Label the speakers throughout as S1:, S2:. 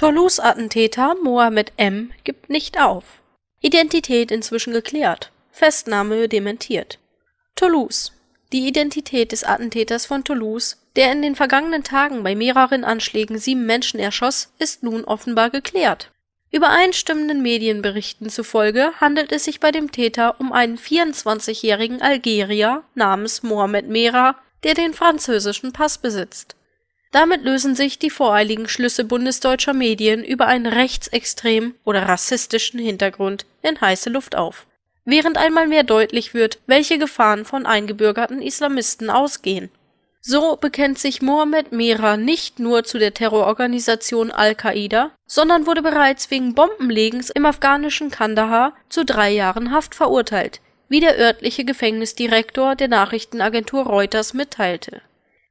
S1: Toulouse-Attentäter Mohamed M. gibt nicht auf. Identität inzwischen geklärt. Festnahme dementiert. Toulouse. Die Identität des Attentäters von Toulouse, der in den vergangenen Tagen bei mehreren Anschlägen sieben Menschen erschoss, ist nun offenbar geklärt. Übereinstimmenden Medienberichten zufolge handelt es sich bei dem Täter um einen 24-jährigen Algerier namens Mohamed Mera, der den französischen Pass besitzt. Damit lösen sich die voreiligen Schlüsse bundesdeutscher Medien über einen rechtsextremen oder rassistischen Hintergrund in heiße Luft auf, während einmal mehr deutlich wird, welche Gefahren von eingebürgerten Islamisten ausgehen. So bekennt sich Mohammed Mera nicht nur zu der Terrororganisation Al-Qaida, sondern wurde bereits wegen Bombenlegens im afghanischen Kandahar zu drei Jahren Haft verurteilt, wie der örtliche Gefängnisdirektor der Nachrichtenagentur Reuters mitteilte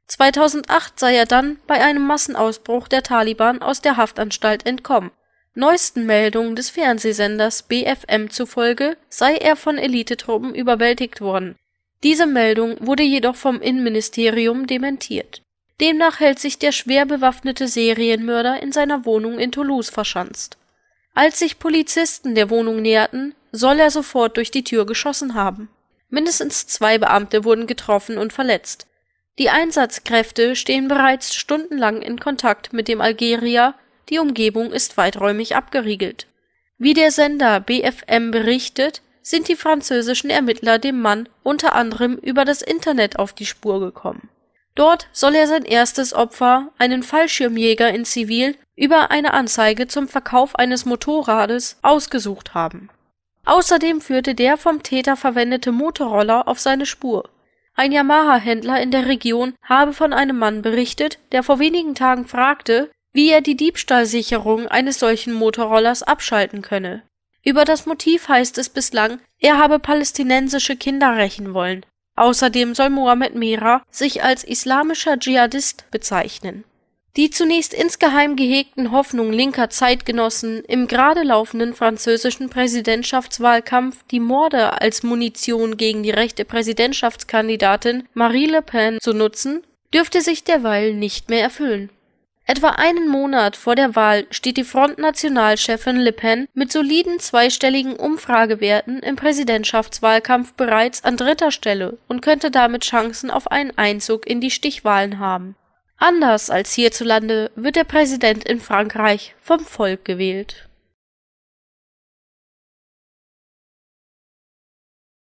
S1: 2008 sei er dann bei einem Massenausbruch der Taliban aus der Haftanstalt entkommen. Neuesten Meldungen des Fernsehsenders BFM zufolge sei er von Elitetruppen überwältigt worden. Diese Meldung wurde jedoch vom Innenministerium dementiert. Demnach hält sich der schwer bewaffnete Serienmörder in seiner Wohnung in Toulouse verschanzt. Als sich Polizisten der Wohnung näherten, soll er sofort durch die Tür geschossen haben. Mindestens zwei Beamte wurden getroffen und verletzt. Die Einsatzkräfte stehen bereits stundenlang in Kontakt mit dem Algerier, die Umgebung ist weiträumig abgeriegelt. Wie der Sender BFM berichtet, sind die französischen Ermittler dem Mann unter anderem über das Internet auf die Spur gekommen. Dort soll er sein erstes Opfer, einen Fallschirmjäger in Zivil, über eine Anzeige zum Verkauf eines Motorrades ausgesucht haben. Außerdem führte der vom Täter verwendete Motorroller auf seine Spur ein Yamaha-Händler in der Region habe von einem Mann berichtet, der vor wenigen Tagen fragte, wie er die Diebstahlsicherung eines solchen Motorrollers abschalten könne. Über das Motiv heißt es bislang, er habe palästinensische Kinder rächen wollen. Außerdem soll Mohammed Mera sich als islamischer Dschihadist bezeichnen die zunächst insgeheim gehegten Hoffnungen linker Zeitgenossen, im gerade laufenden französischen Präsidentschaftswahlkampf die Morde als Munition gegen die rechte Präsidentschaftskandidatin Marie Le Pen zu nutzen, dürfte sich derweil nicht mehr erfüllen. Etwa einen Monat vor der Wahl steht die Front-Nationalchefin Le Pen mit soliden zweistelligen Umfragewerten im Präsidentschaftswahlkampf bereits an dritter Stelle und könnte damit Chancen auf einen Einzug in die Stichwahlen haben Anders als hierzulande wird der Präsident in Frankreich vom Volk gewählt